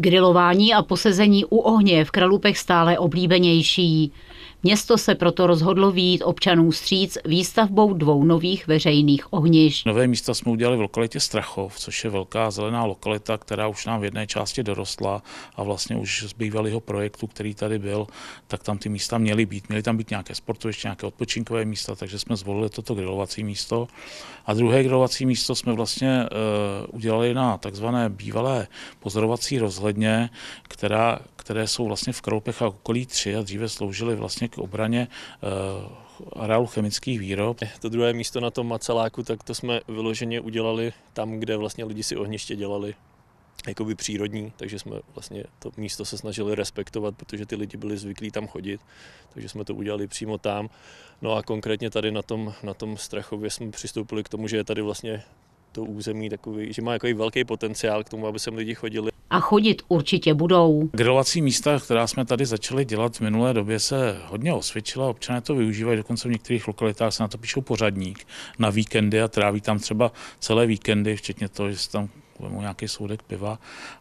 Grilování a posezení u ohně je v Kralupech stále oblíbenější. Město se proto rozhodlo výjít občanům stříc výstavbou dvou nových veřejných ohniš. Nové místa jsme udělali v lokalitě Strachov, což je velká zelená lokalita, která už nám v jedné části dorostla a vlastně už z bývalého projektu, který tady byl, tak tam ty místa měly být. Měly tam být nějaké sportoviště, nějaké odpočinkové místa, takže jsme zvolili toto grilovací místo. A druhé grilovací místo jsme vlastně uh, udělali na takzvané bývalé pozorovací rozhledy základně, která, které jsou vlastně v Kroupech a okolí tři a dříve sloužily vlastně k obraně eh, areálu chemických výrob. To druhé místo na tom maceláku, tak to jsme vyloženě udělali tam, kde vlastně lidi si ohniště dělali jakoby přírodní, takže jsme vlastně to místo se snažili respektovat, protože ty lidi byli zvyklí tam chodit, takže jsme to udělali přímo tam. No a konkrétně tady na tom, na tom Strachově jsme přistoupili k tomu, že je tady vlastně to území takový, že má jako velký potenciál k tomu, aby sem lidi chodili a chodit určitě budou. Grilovací místa, která jsme tady začali dělat v minulé době, se hodně osvědčila, občané to využívají, dokonce v některých lokalitách se na to píšou pořadník na víkendy a tráví tam třeba celé víkendy, včetně toho, že se tam nějaký soudek piva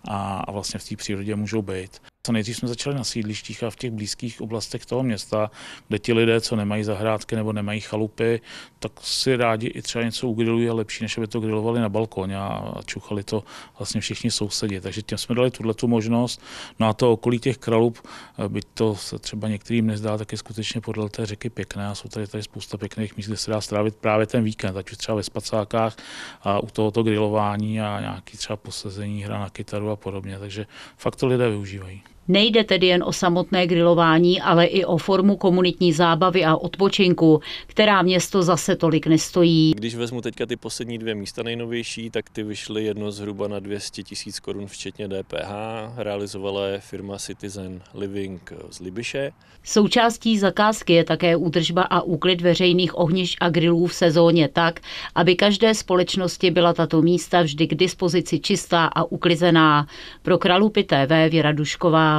a, a vlastně v té přírodě můžou být města. Nejdřív jsme začali na sídlištích a v těch blízkých oblastech toho města, kde ti lidé, co nemají zahrádky nebo nemají chalupy, tak si rádi i třeba něco ugrilují a lepší, než aby to grilovali na balkoně a čuchali to vlastně všichni sousedi. Takže těm jsme dali tuhle tu možnost. No a to okolí těch kralup, eh, byť to se třeba některým nezdá, tak je skutečně podle té řeky pěkné a jsou tady, tady spousta pěkných míst, kde se dá strávit právě ten víkend, ať už třeba ve spacákách a u tohoto grilování a nějaký třeba posezení, hra na kytaru a podobně. Takže fakt to lidé využívají. Nejde tedy jen o samotné grilování, ale i o formu komunitní zábavy a odpočinku, která město zase tolik nestojí. Když vezmu teďka ty poslední dvě místa nejnovější, tak ty vyšly jedno zhruba na 200 tisíc korun včetně DPH, realizovala je firma Citizen Living z Libiše. Součástí zakázky je také údržba a úklid veřejných ohnišť a grilů v sezóně tak, aby každé společnosti byla tato místa vždy k dispozici čistá a uklizená. Pro Kralupy TV Věra Dušková.